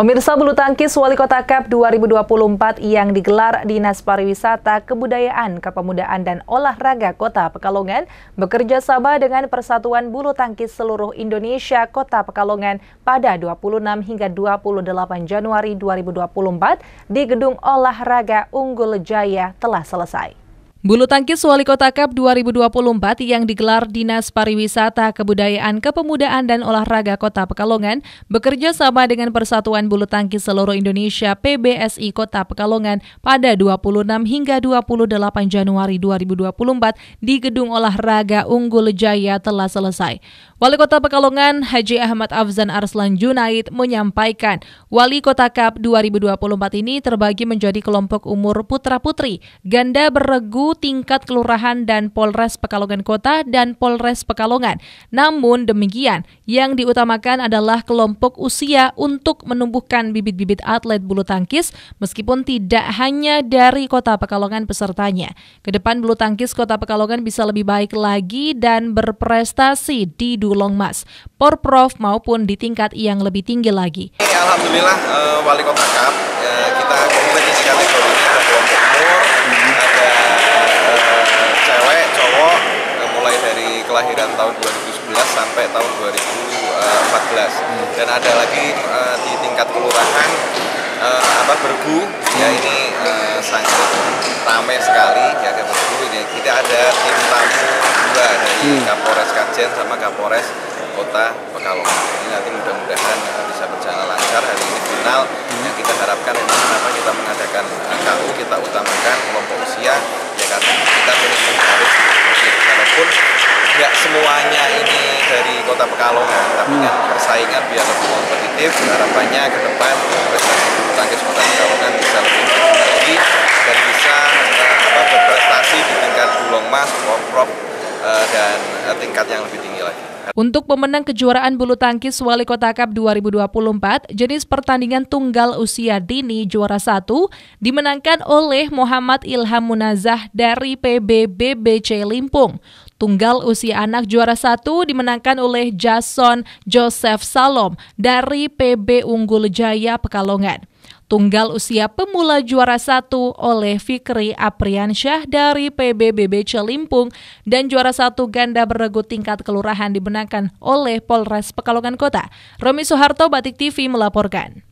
Pemirsa bulu tangkis Wali Kota Cup 2024 yang digelar Dinas Pariwisata, Kebudayaan, Kepemudaan dan Olahraga Kota Pekalongan bekerja sama dengan Persatuan Bulu Tangkis Seluruh Indonesia Kota Pekalongan pada 26 hingga 28 Januari 2024 di Gedung Olahraga Unggul Jaya telah selesai. Bulu tangkis Wali Kota Cup 2024 yang digelar Dinas Pariwisata, Kebudayaan, Kepemudaan dan Olahraga Kota Pekalongan bekerja sama dengan Persatuan Bulu Tangkis Seluruh Indonesia PBSI Kota Pekalongan pada 26 hingga 28 Januari 2024 di Gedung Olahraga Unggul Jaya telah selesai. Wali Kota Pekalongan Haji Ahmad Afzan Arslan Junaid menyampaikan, Wali Kota Cup 2024 ini terbagi menjadi kelompok umur putra-putri, ganda beregu tingkat kelurahan dan Polres Pekalongan Kota dan Polres Pekalongan. Namun demikian, yang diutamakan adalah kelompok usia untuk menumbuhkan bibit-bibit atlet bulu tangkis meskipun tidak hanya dari Kota Pekalongan pesertanya. Kedepan bulu tangkis Kota Pekalongan bisa lebih baik lagi dan berprestasi di Dulong Mas, Porprov maupun di tingkat yang lebih tinggi lagi. Alhamdulillah eh, Wali Kota Kap, uh, kita kompetisi ekonominya tahun 2011 sampai tahun 2014 hmm. dan ada lagi uh, di tingkat kelurahan uh, apa bergu ya hmm. ini uh, sangat ramai sekali ya kita bergu ini kita ada tim tamu juga dari hmm. Kapolres Kajen sama Kapolres Kota Pekalongan ini nanti mudah-mudahan bisa berjalan lancar hari ini final semuanya ini dari Kota Pekalongan, tapi hmm. kan persaingan biar lebih kompetitif. Harapannya ke depan prestasi bulu tangkis Kota Pekalongan bisa lebih tinggi lagi dan bisa eh, apa, berprestasi di tingkat bulong mas, porprov eh, dan eh, tingkat yang lebih tinggi lagi. Untuk pemenang kejuaraan bulu tangkis Wali Kota Cup 2024, jenis pertandingan tunggal usia dini juara satu dimenangkan oleh Muhammad Ilham Munazah dari PBBBC Limpung. Tunggal usia anak juara satu dimenangkan oleh Jason Joseph Salom dari PB Unggul Jaya Pekalongan. Tunggal usia pemula juara satu oleh Fikri Apriansyah dari PBBB Celimpung dan juara satu ganda beregu tingkat kelurahan dimenangkan oleh Polres Pekalongan Kota. Romi Soeharto Batik TV melaporkan.